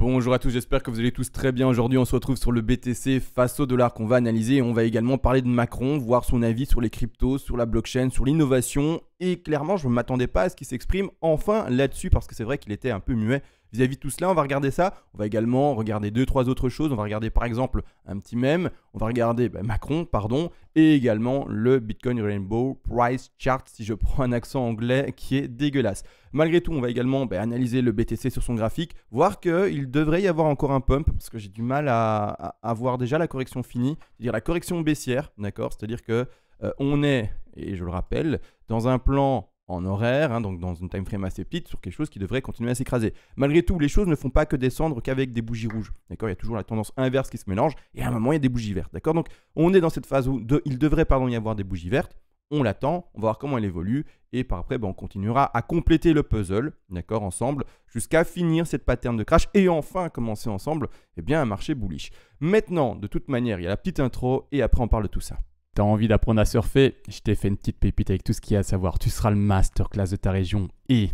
Bonjour à tous, j'espère que vous allez tous très bien. Aujourd'hui, on se retrouve sur le BTC face au dollar qu'on va analyser. On va également parler de Macron, voir son avis sur les cryptos, sur la blockchain, sur l'innovation. Et clairement, je ne m'attendais pas à ce qu'il s'exprime enfin là-dessus parce que c'est vrai qu'il était un peu muet Vis-à-vis de tout cela, on va regarder ça. On va également regarder deux, trois autres choses. On va regarder par exemple un petit mème. On va regarder bah, Macron, pardon, et également le Bitcoin Rainbow Price Chart, si je prends un accent anglais qui est dégueulasse. Malgré tout, on va également bah, analyser le BTC sur son graphique, voir qu'il devrait y avoir encore un pump, parce que j'ai du mal à, avoir voir déjà la correction finie, c'est-à-dire la correction baissière, d'accord C'est-à-dire que euh, on est, et je le rappelle, dans un plan en horaire, hein, donc dans une time frame assez petite, sur quelque chose qui devrait continuer à s'écraser. Malgré tout, les choses ne font pas que descendre qu'avec des bougies rouges. D'accord Il y a toujours la tendance inverse qui se mélange, et à un moment, il y a des bougies vertes. D'accord Donc, on est dans cette phase où il devrait y avoir des bougies vertes. On l'attend, on va voir comment elle évolue, et par après, ben, on continuera à compléter le puzzle, d'accord, ensemble, jusqu'à finir cette pattern de crash, et enfin commencer ensemble, eh bien, un marché bullish. Maintenant, de toute manière, il y a la petite intro, et après, on parle de tout ça. T'as envie d'apprendre à surfer Je t'ai fait une petite pépite avec tout ce qu'il y a à savoir. Tu seras le masterclass de ta région et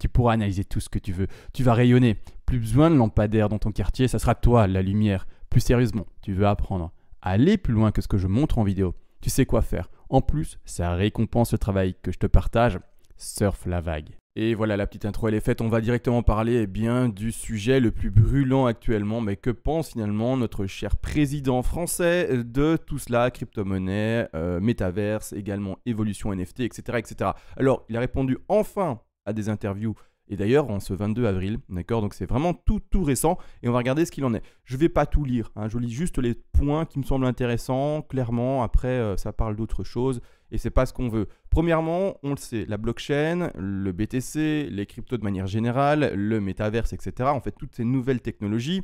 tu pourras analyser tout ce que tu veux. Tu vas rayonner. Plus besoin de lampadaire dans ton quartier, ça sera toi la lumière. Plus sérieusement, tu veux apprendre à aller plus loin que ce que je montre en vidéo. Tu sais quoi faire. En plus, ça récompense le travail que je te partage. Surf la vague. Et voilà, la petite intro elle est faite. On va directement parler eh bien du sujet le plus brûlant actuellement. Mais que pense finalement notre cher président français de tout cela Crypto-monnaie, euh, métaverse, également évolution NFT, etc., etc. Alors, il a répondu enfin à des interviews. Et d'ailleurs, en ce 22 avril, d'accord Donc c'est vraiment tout, tout récent. Et on va regarder ce qu'il en est. Je ne vais pas tout lire. Hein. je lis juste les points qui me semblent intéressants. Clairement, après, euh, ça parle d'autres choses. Et c'est pas ce qu'on veut. Premièrement, on le sait, la blockchain, le BTC, les cryptos de manière générale, le métaverse, etc. En fait, toutes ces nouvelles technologies,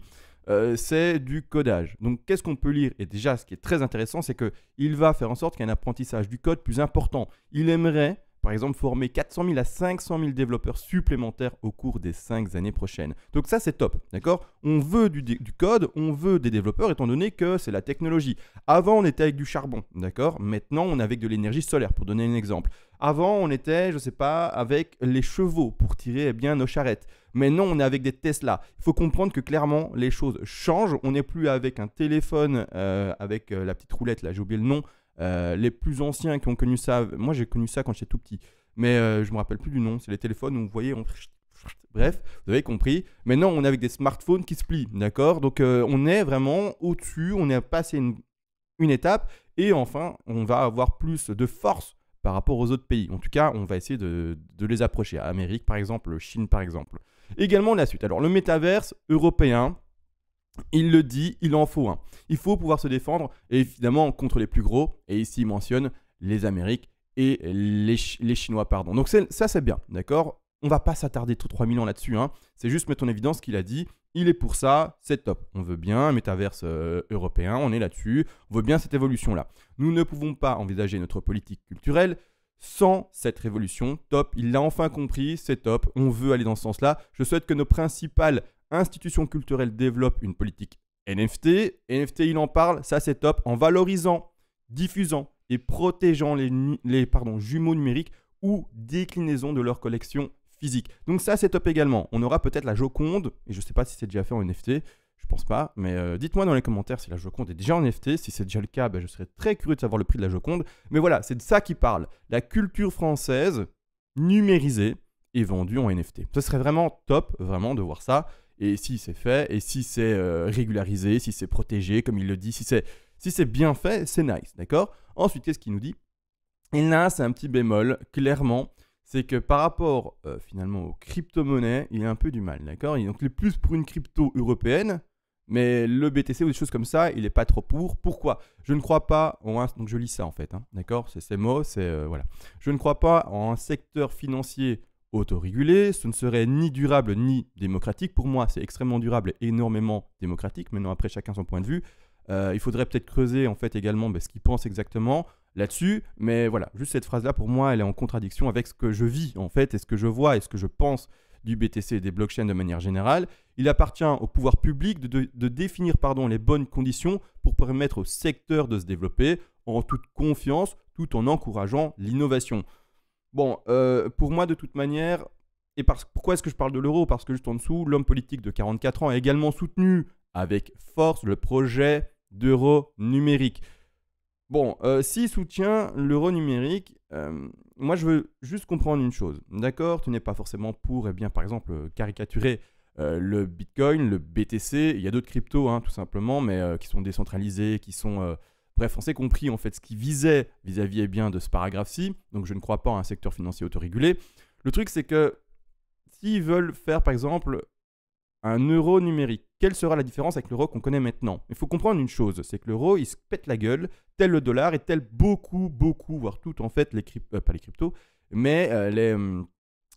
euh, c'est du codage. Donc, qu'est-ce qu'on peut lire Et déjà, ce qui est très intéressant, c'est qu'il va faire en sorte qu'il y ait un apprentissage du code plus important. Il aimerait par exemple, former 400 000 à 500 000 développeurs supplémentaires au cours des 5 années prochaines. Donc ça, c'est top, d'accord On veut du, code, on veut des développeurs, étant donné que c'est la technologie. Avant, on était avec du charbon, d'accord Maintenant, on est avec de l'énergie solaire, pour donner un exemple. Avant, on était, je sais pas, avec les chevaux pour tirer eh bien nos charrettes. Maintenant, on est avec des Tesla. Il faut comprendre que clairement, les choses changent. On n'est plus avec un téléphone, euh, avec euh, la petite roulette, là, j'ai oublié le nom, euh, les plus anciens qui ont connu ça, moi j'ai connu ça quand j'étais tout petit, mais euh, je me rappelle plus du nom. C'est les téléphones où vous voyez, bref, vous avez compris. Maintenant, on est avec des smartphones qui se plient, d'accord Donc euh, on est vraiment au-dessus, on est passé une, étape, et enfin, on va avoir plus de force par rapport aux autres pays. En tout cas, on va essayer de, de les approcher. Amérique par exemple, Chine par exemple. Également la suite. Alors le métaverse européen, il le dit, il en faut un. Il faut pouvoir se défendre, et évidemment contre les plus gros, et ici il mentionne les Amériques et les, Chinois, pardon. Donc ça c'est bien, d'accord On va pas s'attarder tous 3000 ans là-dessus, hein. c'est juste mettre en évidence qu'il a dit, il est pour ça, c'est top. On veut bien un métaverse euh, européen, on est là-dessus, on veut bien cette évolution-là. Nous ne pouvons pas envisager notre politique culturelle sans cette révolution. Top, il l'a enfin compris, c'est top, on veut aller dans ce sens-là. Je souhaite que nos principales institution culturelles développe une politique NFT. NFT, il en parle, ça c'est top, en valorisant, diffusant et protégeant les, jumeaux numériques ou déclinaisons de leur collection physique. Donc ça c'est top également. On aura peut-être la Joconde, et je ne sais pas si c'est déjà fait en NFT, je pense pas, mais euh, dites-moi dans les commentaires si la Joconde est déjà en NFT. Si c'est déjà le cas, ben, je serais très curieux de savoir le prix de la Joconde. Mais voilà, c'est de ça qu'il parle. La culture française numérisée et vendue en NFT. Ce serait vraiment top, vraiment, de voir ça. Et si c'est fait, et si c'est euh, régularisé, si c'est protégé, comme il le dit, si c'est si c'est bien fait, c'est nice, d'accord Ensuite, qu'est-ce qu'il nous dit Et là, c'est un petit bémol, clairement, c'est que par rapport euh, finalement aux crypto-monnaies, il a un peu du mal, d'accord Donc, il est plus pour une crypto européenne, mais le BTC ou des choses comme ça, il n'est pas trop pour. Pourquoi Je ne crois pas Donc je lis ça en fait, hein, d'accord C'est ces mots, c'est... Euh, voilà. Je ne crois pas en un secteur financier autorégulé, ce ne serait ni durable ni démocratique. Pour moi, c'est extrêmement durable et énormément démocratique. mais Maintenant, après, chacun son point de vue. Euh, il faudrait peut-être creuser en fait également ben, ce qu'il pense exactement là-dessus. Mais voilà, juste cette phrase-là, pour moi, elle est en contradiction avec ce que je vis en fait, et ce que je vois, et ce que je pense du BTC et des blockchains de manière générale. Il appartient au pouvoir public de, de définir pardon, les bonnes conditions pour permettre au secteur de se développer en toute confiance, tout en encourageant l'innovation. Bon, euh, pour moi, de toute manière, et parce, pourquoi est-ce que je parle de l'euro Parce que juste en dessous, l'homme politique de 44 ans a également soutenu avec force le projet d'euro numérique. Bon, euh, s'il soutient l'euro numérique, euh, moi je veux juste comprendre une chose. D'accord, tu n'es pas forcément pour, eh bien, par exemple, caricaturer euh, le Bitcoin, le BTC, il y a d'autres cryptos, hein, tout simplement, mais qui sont décentralisés, qui sont Bref, on s'est compris en fait ce qui visait vis-à-vis bien de ce paragraphe-ci. Donc je ne crois pas à un secteur financier autorégulé. Le truc c'est que s'ils veulent faire par exemple un euro numérique, quelle sera la différence avec l'euro qu'on connaît maintenant Il faut comprendre une chose, c'est que l'euro il se pète la gueule, tel le dollar et tel beaucoup, beaucoup, voire tout en fait, les cryptos, euh, pas les cryptos, mais euh, hum,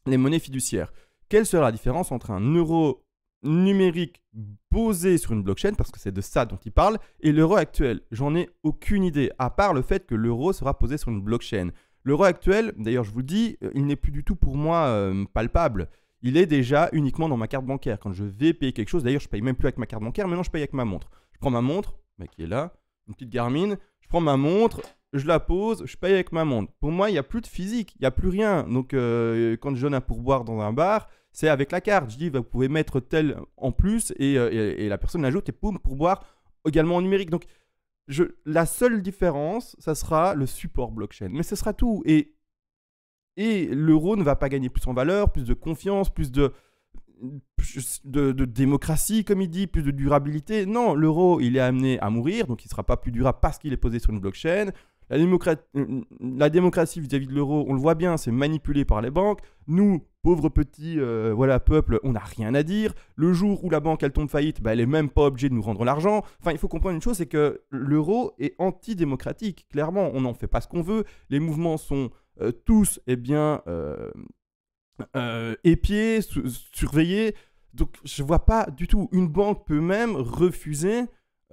les monnaies fiduciaires. Quelle sera la différence entre un euro numérique posé sur une blockchain, parce que c'est de ça dont il parle, et l'euro actuel. J'en ai aucune idée, à part le fait que l'euro sera posé sur une blockchain. L'euro actuel, d'ailleurs je vous dis, euh, il n'est plus du tout pour moi euh, palpable. Il est déjà uniquement dans ma carte bancaire. Quand je vais payer quelque chose, d'ailleurs je paye même plus avec ma carte bancaire, maintenant je paye avec ma montre. Je prends ma montre, mais bah, qui est là, une petite Garmin, je prends ma montre, je la pose, je paye avec ma montre. Pour moi, il n'y a plus de physique, il n'y a plus rien. Donc euh, quand je donne un pourboire dans un bar, c'est avec la carte. Je dis, vous pouvez mettre tel en plus et, euh, et, la personne l'ajoute et poum, pour boire également en numérique. Donc, je, la seule différence, ça sera le support blockchain. Mais ce sera tout. Et, et l'euro ne va pas gagner plus en valeur, plus de confiance, plus de, de, démocratie, comme il dit, plus de durabilité. Non, l'euro, il est amené à mourir, donc il ne sera pas plus durable parce qu'il est posé sur une blockchain. La, euh, démocratie vis à -vis de l'euro, on le voit bien, c'est manipulé par les banques. Nous, pauvre petit euh, voilà peuple, on n'a rien à dire. Le jour où la banque elle tombe faillite, bah, elle est même pas obligée de nous rendre l'argent. Enfin, il faut comprendre une chose, c'est que l'euro est antidémocratique. Clairement, on n'en fait pas ce qu'on veut. Les mouvements sont euh, tous, et eh bien, euh, épiés, surveillés. Donc, je vois pas du tout. Une banque peut même refuser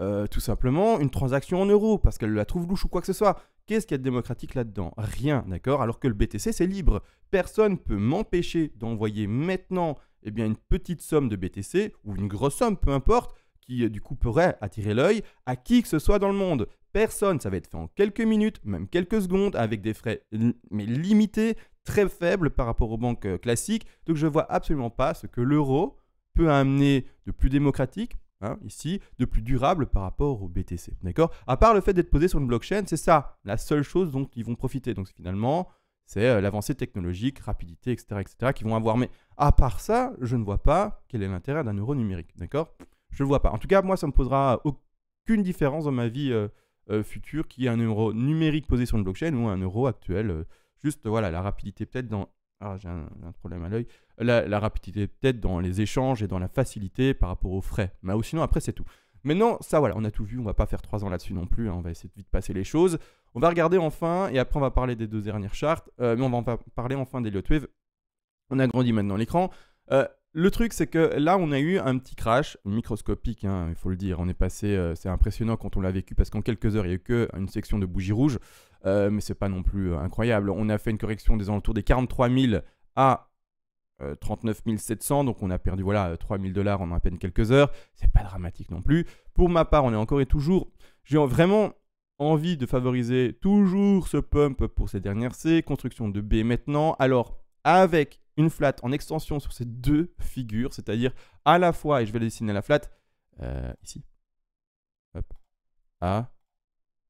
euh, tout simplement une transaction en euros parce qu'elle la trouve louche ou quoi que ce soit. Qu'est-ce qu'il y a de démocratique là-dedans Rien, d'accord Alors que le BTC, c'est libre. Personne ne peut m'empêcher d'envoyer maintenant eh bien, une petite somme de BTC ou une grosse somme, peu importe, qui euh, du coup pourrait attirer l'œil à qui que ce soit dans le monde. Personne, ça va être fait en quelques minutes, même quelques secondes, avec des frais mais limités, très faibles par rapport aux banques euh, classiques. Donc je vois absolument pas ce que l'euro peut amener de plus démocratique, Hein, ici, de plus durable par rapport au BTC. D'accord À part le fait d'être posé sur une blockchain, c'est ça, la seule chose dont ils vont profiter. Donc finalement, c'est euh, l'avancée technologique, rapidité, etc., etc., qu'ils vont avoir. Mais à part ça, je ne vois pas quel est l'intérêt d'un euro numérique. D'accord Je ne vois pas. En tout cas, moi, ça ne me posera aucune différence dans ma vie euh, euh, future qu'il y ait un euro numérique posé sur une blockchain ou un euro actuel. juste, voilà, la rapidité peut-être dans ah, j'ai un, problème à l'œil, la, rapidité peut-être dans les échanges et dans la facilité par rapport aux frais. Mais sinon, après, c'est tout. Maintenant, ça, voilà, on a tout vu, on va pas faire trois ans là-dessus non plus, hein, on va essayer de vite passer les choses. On va regarder enfin, et après, on va parler des deux dernières chartes, euh, mais on va en parler enfin des Wave. On a grandi maintenant l'écran. Euh, le truc, c'est que là, on a eu un petit crash microscopique, hein, il faut le dire. On est passé, euh, c'est impressionnant quand on l'a vécu, parce qu'en quelques heures, il n'y a eu qu'une section de bougies rouges. Euh, mais c'est pas non plus euh, incroyable. On a fait une correction des alentours des 43 000 à 39 euh, 700, donc on a perdu voilà 3000 dollars en à peine quelques heures. C'est pas dramatique non plus. Pour ma part, on est encore et toujours. J'ai vraiment envie de favoriser toujours ce pump pour ces dernières C, construction de B maintenant. Alors avec une flat en extension sur ces deux figures, c'est-à-dire à la fois, et je vais dessiner la flat, ici, A,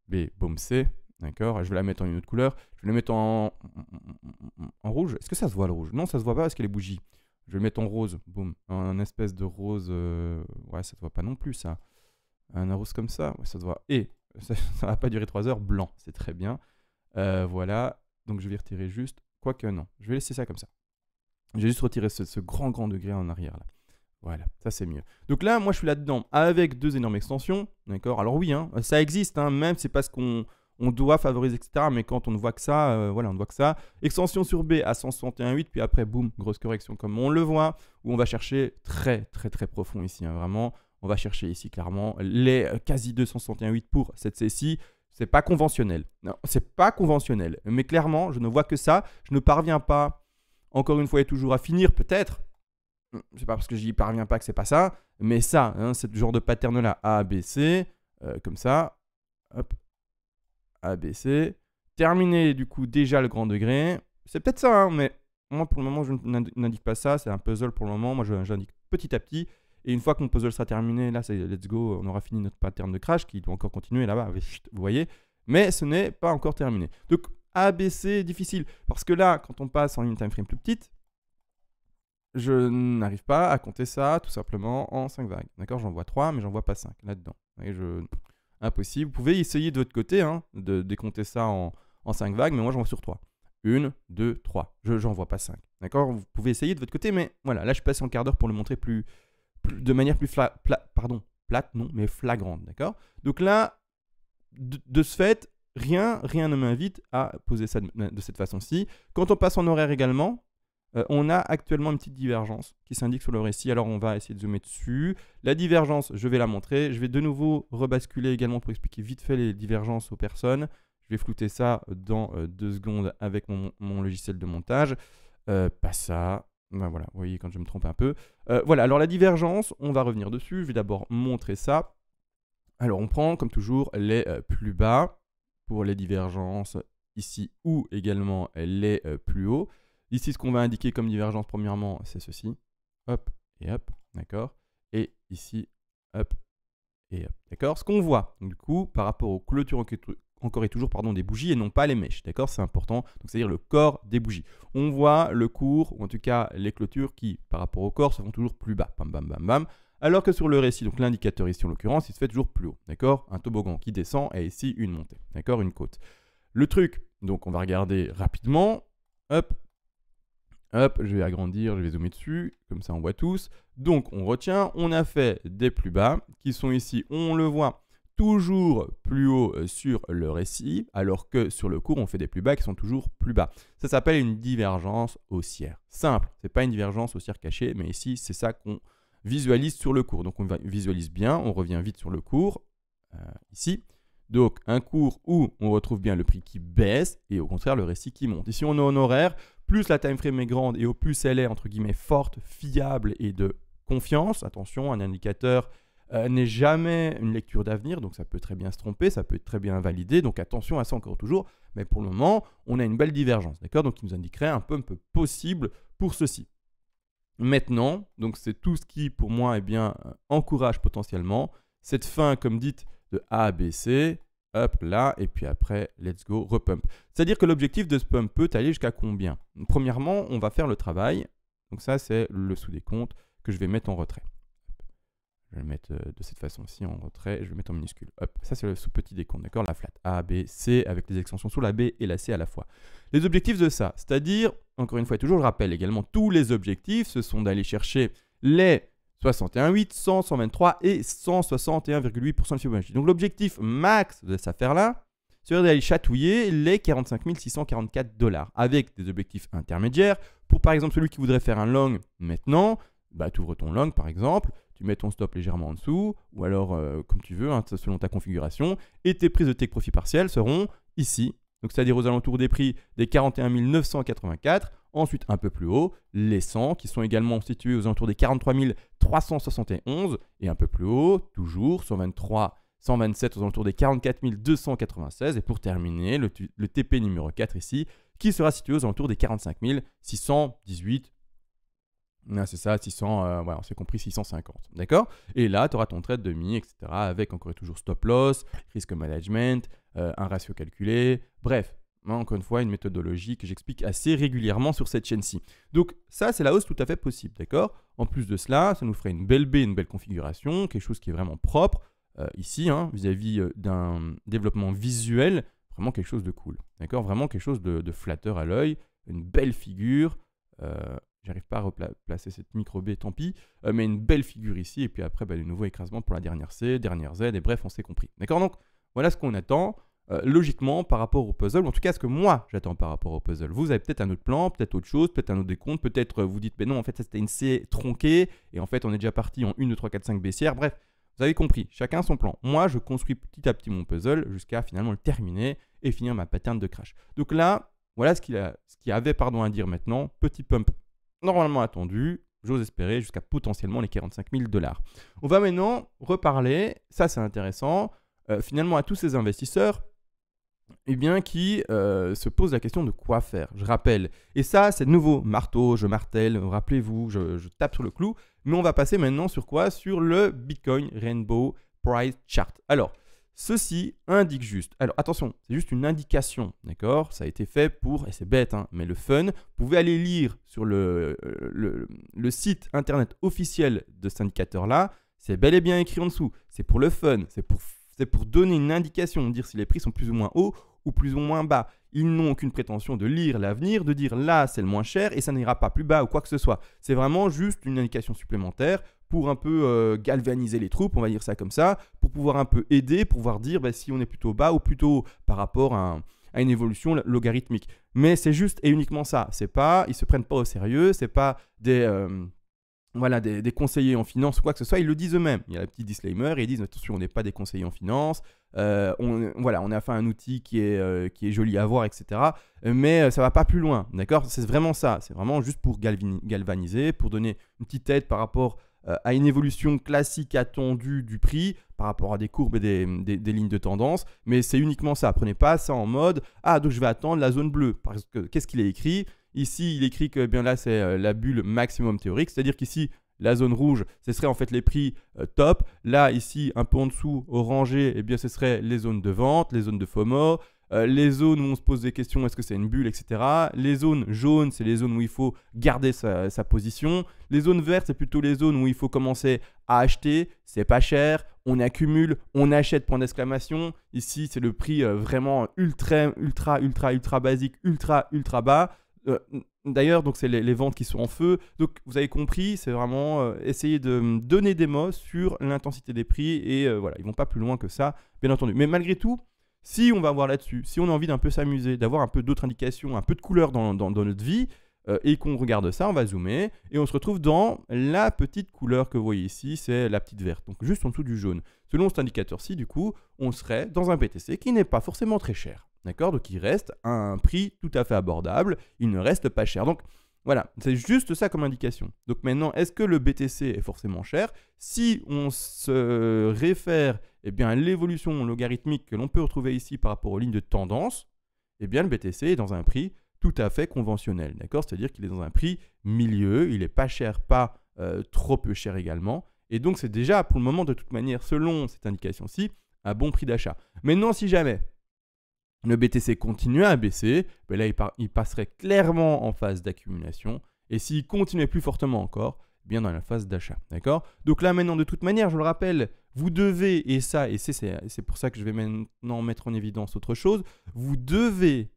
B, boom C, D'accord Je vais la mettre en une autre couleur. Je vais la mettre en, en rouge. Est-ce que ça se voit le rouge Non, ça se voit pas parce qu'elle est bougie. Je vais le mettre en rose. Boum. Un espèce de rose. Euh, ouais, ça se voit pas non plus ça. Un rose comme ça. Ouais, ça se voit. Et ça va pas durer 3 heures. Blanc. C'est très bien. Euh, voilà. Donc je vais retirer juste. Quoique non. Je vais laisser ça comme ça. J'ai juste retiré ce, ce, grand grand degré en arrière là. Voilà, ça c'est mieux. Donc là, moi je suis là-dedans avec deux énormes extensions, d'accord Alors oui, hein, ça existe, hein, même c'est parce qu'on on doit favoriser, etc. Mais quand on ne voit que ça, euh, voilà, on ne voit que ça. Extension sur B à 161,8, puis après, boum, grosse correction comme on le voit, où on va chercher très, très, très profond ici, hein, vraiment. On va chercher ici clairement les euh, quasi 261,8 pour cette c C'est pas conventionnel. Non, c'est pas conventionnel. Mais clairement, je ne vois que ça. Je ne parviens pas, encore une fois et toujours, à finir, peut-être. Hum, c'est pas parce que j'y parviens pas que c'est pas ça. Mais ça, hein, ce genre de pattern-là, A, B, C, euh, comme ça. Hop, ABC. Terminer du coup déjà le grand degré. C'est peut-être ça, hein, mais moi pour le moment je n'indique pas ça. C'est un puzzle pour le moment. Moi j'indique petit à petit. Et une fois que mon puzzle sera terminé, là c'est let's go, on aura fini notre pattern de crash qui doit encore continuer là-bas. Vous voyez mais ce n'est pas encore terminé. Donc ABC difficile, parce que là, quand on passe en une time frame plus petite, je n'arrive pas à compter ça tout simplement en 5 vagues. D'accord J'en vois 3, mais j'en vois pas 5 là-dedans. Et je impossible. Vous pouvez essayer de votre côté hein, de décompter ça en, 5 vagues, mais moi j'en vois sur 3. 1, 2, 3. Je n'en vois pas 5. D'accord Vous pouvez essayer de votre côté, mais voilà, là je passe en quart d'heure pour le montrer plus, de manière plus fla, pardon, plate, non, mais flagrante. D'accord Donc là, de, ce fait, rien, rien ne m'invite à poser ça de cette façon-ci. Quand on passe en horaire également, euh, on a actuellement une petite divergence qui s'indique sur le récit. Alors on va essayer de zoomer dessus. La divergence, je vais la montrer. Je vais de nouveau rebasculer également pour expliquer vite fait les divergences aux personnes. Je vais flouter ça dans euh, deux secondes avec mon, logiciel de montage. Euh, pas ça. Ben voilà, vous voyez quand je me trompe un peu. voilà, alors la divergence, on va revenir dessus. Je vais d'abord montrer ça. Alors on prend comme toujours les plus bas pour les divergences ici ou également les plus hauts. Ici, ce qu'on va indiquer comme divergence, premièrement, c'est ceci. Hop et hop, d'accord Et ici, hop et hop, d'accord Ce qu'on voit, du coup, par rapport aux clôtures encore et toujours pardon, des bougies et non pas les mèches, d'accord C'est important, c'est-à-dire le corps des bougies. On voit le cours, ou en tout cas les clôtures qui, par rapport au corps, se font toujours plus bas, bam bam bam bam, alors que sur le récit, donc l'indicateur ici en l'occurrence, il se fait toujours plus haut, d'accord Un toboggan qui descend et ici une montée, d'accord Une côte. Le truc, donc on va regarder rapidement, hop, Hop, je vais agrandir, je vais zoomer dessus, comme ça on voit tous. Donc on retient, on a fait des plus bas qui sont ici, on le voit, toujours plus haut euh, sur le récit, alors que sur le cours, on fait des plus bas qui sont toujours plus bas. Ça s'appelle une divergence haussière. Simple, ce n'est pas une divergence haussière cachée, mais ici, c'est ça qu'on visualise sur le cours. Donc on visualise bien, on revient vite sur le cours, euh, ici. Donc un cours où on retrouve bien le prix qui baisse et au contraire le récit qui monte. Ici on est en horaire, plus la time frame est grande et au plus elle est entre guillemets forte, fiable et de confiance. Attention, un indicateur euh, n'est jamais une lecture d'avenir, donc ça peut très bien se tromper, ça peut être très bien validé, donc attention à ça encore toujours. Mais pour le moment, on a une belle divergence, d'accord Donc il nous indiquerait un peu possible pour ceci. Maintenant, donc c'est tout ce qui pour moi eh bien, euh, encourage potentiellement cette fin, comme dite, de A à B, hop là, et puis après, let's go, repump. C'est-à-dire que l'objectif de ce pump peut aller jusqu'à combien Premièrement, on va faire le travail. Donc ça, c'est le sous décompte que je vais mettre en retrait. Je vais le mettre euh, de cette façon-ci en retrait, je vais le mettre en minuscule. Hop, ça c'est le sous-petit décompte, d'accord La flat A, B, C, avec les extensions sous la B et la C à la fois. Les objectifs de ça, c'est-à-dire, encore une fois et toujours, je rappelle également, tous les objectifs, ce sont d'aller chercher les 61,8, 100, 123 et 161,8% de Fibonacci. Donc l'objectif max de cette affaire-là serait d'aller chatouiller les 45 644 dollars avec des objectifs intermédiaires. Pour par exemple celui qui voudrait faire un long maintenant, bah, tu ouvres ton long par exemple, tu mets ton stop légèrement en dessous, ou alors euh, comme tu veux, hein, selon ta configuration, et tes prises de tech profit partiel seront ici donc c'est-à-dire aux alentours des prix des 41 984. Ensuite, un peu plus haut, les 100 qui sont également situés aux alentours des 43 371 et un peu plus haut, toujours 123 127 aux alentours des 44 296 et pour terminer le, TP numéro 4 ici qui sera situé aux alentours des 45 618 ah, c'est ça, 600, euh, on s'est compris 650. D'accord Et là, tu auras ton trade demi, etc. Avec encore et toujours stop loss, risque management, euh, un ratio calculé. Bref, hein, encore une fois, une méthodologie que j'explique assez régulièrement sur cette chaîne-ci. Donc, ça, c'est la hausse tout à fait possible. D'accord En plus de cela, ça nous ferait une belle baie, une belle configuration, quelque chose qui est vraiment propre euh, ici, hein, vis-à-vis d'un développement visuel. Vraiment quelque chose de cool. D'accord Vraiment quelque chose de, flatteur à l'œil, une belle figure. J'arrive pas à replacer cette micro B, tant pis. Euh, mais une belle figure ici. Et puis après, bah, de nouveau écrasement pour la dernière C, dernière Z. Et bref, on s'est compris. D'accord Donc voilà ce qu'on attend. Euh, logiquement par rapport au puzzle, en tout cas ce que moi j'attends par rapport au puzzle. Vous avez peut-être un autre plan, peut-être autre chose, peut-être un autre décompte, peut-être euh, vous dites mais non en fait c'était une C tronquée et en fait on est déjà parti en 1, 2, 3, 4, 5 baissières, bref, vous avez compris, chacun son plan. Moi je construis petit à petit mon puzzle jusqu'à finalement le terminer et finir ma pattern de crash. Donc là, voilà ce qu'il, a, ce avait pardon, à dire maintenant, petit pump normalement attendu, j'ose espérer, jusqu'à potentiellement les 45 000 dollars. On va maintenant reparler, ça c'est intéressant, euh, finalement à tous ces investisseurs eh bien, qui euh, se posent la question de quoi faire, je rappelle. Et ça, c'est nouveau marteau, je martèle, rappelez-vous, je, je tape sur le clou. Mais on va passer maintenant sur quoi Sur le Bitcoin Rainbow Price Chart. Alors, Ceci indique juste. Alors attention, c'est juste une indication, d'accord Ça a été fait pour, et c'est bête, hein, mais le fun. Vous pouvez aller lire sur le, euh, site internet officiel de cet indicateur-là. C'est bel et bien écrit en dessous. C'est pour le fun, c'est pour, pour donner une indication, dire si les prix sont plus ou moins hauts ou plus ou moins bas. Ils n'ont aucune prétention de lire l'avenir, de dire là c'est le moins cher et ça n'ira pas plus bas ou quoi que ce soit. C'est vraiment juste une indication supplémentaire pour un peu euh, galvaniser les troupes, on va dire ça comme ça, pour pouvoir un peu aider, pour pouvoir dire bah, si on est plutôt bas ou plutôt par rapport à, une évolution logarithmique. Mais c'est juste et uniquement ça. C'est pas, ils se prennent pas au sérieux, c'est pas des euh, voilà, des, conseillers en finance ou quoi que ce soit, ils le disent eux-mêmes. Il y a un petit disclaimer, ils disent attention, on n'est pas des conseillers en finance, euh, on, voilà, on a fait un outil qui est, qui est joli à voir, etc. Mais ça va pas plus loin, d'accord C'est vraiment ça, c'est vraiment juste pour galvaniser, pour donner une petite aide par rapport euh, à une évolution classique attendue du prix par rapport à des courbes et des, lignes de tendance. Mais c'est uniquement ça. Prenez pas ça en mode Ah, donc je vais attendre la zone bleue. Parce que qu'est-ce qu'il a écrit Ici, il écrit que eh bien là, c'est euh, la bulle maximum théorique. C'est-à-dire qu'ici, la zone rouge, ce serait en fait les prix euh, top. Là, ici, un peu en dessous, orangé, eh bien, ce serait les zones de vente, les zones de FOMO, euh, les zones où on se pose des questions, est-ce que c'est une bulle, etc. Les zones jaunes, c'est les zones où il faut garder sa, position. Les zones vertes, c'est plutôt les zones où il faut commencer à acheter, c'est pas cher, on accumule, on achète, point d'exclamation. Ici, c'est le prix euh, vraiment ultra, ultra, ultra, ultra basique, ultra, ultra bas. Euh, d'ailleurs, donc c'est les, ventes qui sont en feu. Donc vous avez compris, c'est vraiment essayer de donner des mots sur l'intensité des prix et voilà, ils vont pas plus loin que ça, bien entendu. Mais malgré tout, si on va voir là-dessus, si on a envie d'un peu s'amuser, d'avoir un peu d'autres indications, un peu de couleur dans, notre vie, euh, et qu'on regarde ça, on va zoomer, et on se retrouve dans la petite couleur que vous voyez ici, c'est la petite verte, donc juste en dessous du jaune. Selon cet indicateur-ci, du coup, on serait dans un BTC qui n'est pas forcément très cher. D'accord Donc il reste un prix tout à fait abordable, il ne reste pas cher. Donc voilà, c'est juste ça comme indication. Donc maintenant, est-ce que le BTC est forcément cher Si on se réfère eh bien l'évolution logarithmique que l'on peut retrouver ici par rapport aux lignes de tendance, eh bien le BTC est dans un prix tout à fait conventionnel, d'accord C'est-à-dire qu'il est dans un prix milieu, il n'est pas cher, pas euh, trop peu cher également, et donc c'est déjà pour le moment de toute manière, selon cette indication-ci, un bon prix d'achat. Maintenant, si jamais le BTC continuait à baisser, ben là il passerait clairement en phase d'accumulation, et s'il continuait plus fortement encore, bien dans la phase d'achat. D'accord Donc là maintenant, de toute manière, je le rappelle, vous devez, et ça, et c'est pour ça que je vais maintenant mettre en évidence autre chose, vous devez,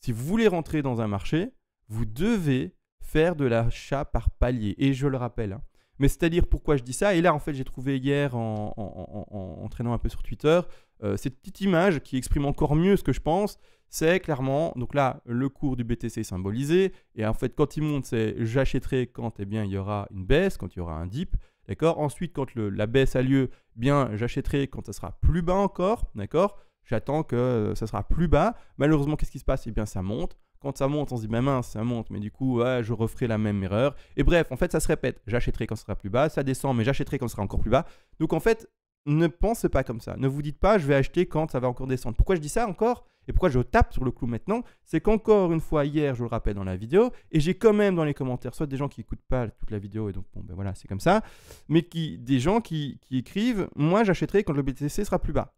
si vous voulez rentrer dans un marché, vous devez faire de l'achat par palier. Et je le rappelle. Hein. Mais c'est-à-dire pourquoi je dis ça Et là, en fait, j'ai trouvé hier, en, en, traînant un peu sur Twitter, euh, cette petite image qui exprime encore mieux ce que je pense c'est clairement, donc là, le cours du BTC symbolisé, et en fait, quand il monte, c'est j'achèterai quand eh bien, il y aura une baisse, quand il y aura un dip, d'accord Ensuite, quand le, la baisse a lieu, eh bien, j'achèterai quand ça sera plus bas encore, d'accord J'attends que euh, ça sera plus bas. Malheureusement, qu'est-ce qui se passe Eh bien, ça monte. Quand ça monte, on se dit, mais mince, ça monte, mais du coup, je referai la même erreur. Et bref, en fait, ça se répète. J'achèterai quand ça sera plus bas, ça descend, mais j'achèterai quand ça sera encore plus bas. Donc, en fait, ne pensez pas comme ça. Ne vous dites pas, je vais acheter quand ça va encore descendre. Pourquoi je dis ça encore et pourquoi je tape sur le clou maintenant C'est qu'encore une fois, hier, je le rappelle dans la vidéo, et j'ai quand même dans les commentaires, soit des gens qui n'écoutent pas toute la vidéo, et donc bon, ben voilà, c'est comme ça, mais qui, des gens qui, qui écrivent Moi, j'achèterai quand le BTC sera plus bas.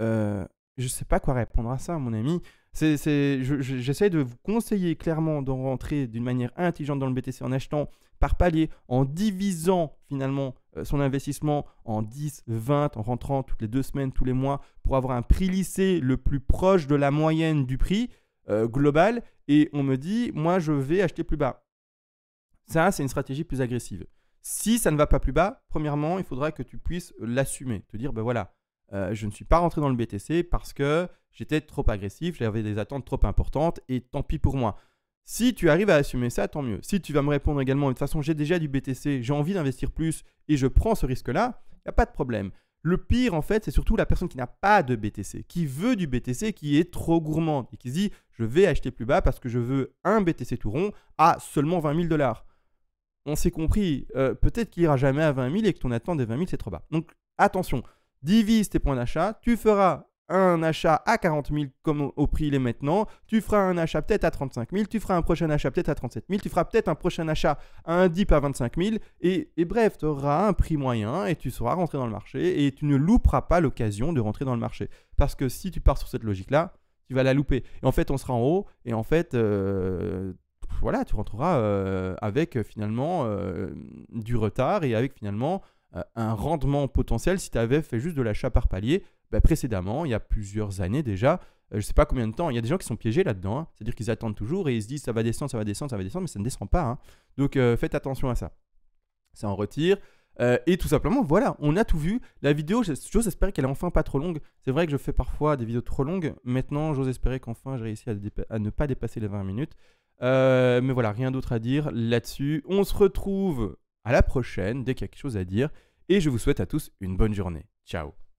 Euh, je ne sais pas quoi répondre à ça, mon ami. C'est, j'essaie de vous conseiller clairement d'en rentrer d'une manière intelligente dans le BTC en achetant par palier, en divisant finalement euh, son investissement en 10, 20, en rentrant toutes les deux semaines, tous les mois, pour avoir un prix lissé le plus proche de la moyenne du prix euh, global. Et on me dit, moi, je vais acheter plus bas. Ça, c'est une stratégie plus agressive. Si ça ne va pas plus bas, premièrement, il faudra que tu puisses l'assumer, te dire, ben voilà, euh, je ne suis pas rentré dans le BTC parce que j'étais trop agressif, j'avais des attentes trop importantes et tant pis pour moi. Si tu arrives à assumer ça, tant mieux. Si tu vas me répondre également, de toute façon, j'ai déjà du BTC, j'ai envie d'investir plus et je prends ce risque-là, il n'y a pas de problème. Le pire, en fait, c'est surtout la personne qui n'a pas de BTC, qui veut du BTC, qui est trop gourmande et qui dit je vais acheter plus bas parce que je veux un BTC tout rond à seulement 20 000 dollars. On s'est compris, euh, peut-être qu'il ira jamais à 20 000 et que ton attente des 20 000, c'est trop bas. Donc attention, divise tes points d'achat, tu feras un achat à 40 000 comme au prix il est maintenant, tu feras un achat peut-être à 35 000, tu feras un prochain achat peut-être à 37 000, tu feras peut-être un prochain achat à un dip à 25 000, et, bref, tu auras un prix moyen et tu sauras rentrer dans le marché et tu ne louperas pas l'occasion de rentrer dans le marché. Parce que si tu pars sur cette logique-là, tu vas la louper. Et en fait, on sera en haut et en fait, euh, voilà, tu rentreras euh, avec euh, finalement du retard et avec finalement euh, un rendement potentiel si tu avais fait juste de l'achat par palier bah, précédemment, il y a plusieurs années déjà, euh, je ne sais pas combien de temps, il y a des gens qui sont piégés là-dedans, hein. c'est-à-dire qu'ils attendent toujours et ils se disent ça va descendre, ça va descendre, ça va descendre, mais ça ne descend pas. Hein. Donc euh, faites attention à ça. Ça en retire. et tout simplement, voilà, on a tout vu. La vidéo, j'ose espérer qu'elle est enfin pas trop longue. C'est vrai que je fais parfois des vidéos trop longues. Maintenant, j'ose espérer qu'enfin, j'ai réussi à, ne pas dépasser les 20 minutes. mais voilà, rien d'autre à dire là-dessus. On se retrouve à la prochaine, dès qu'il y a quelque chose à dire, et je vous souhaite à tous une bonne journée. Ciao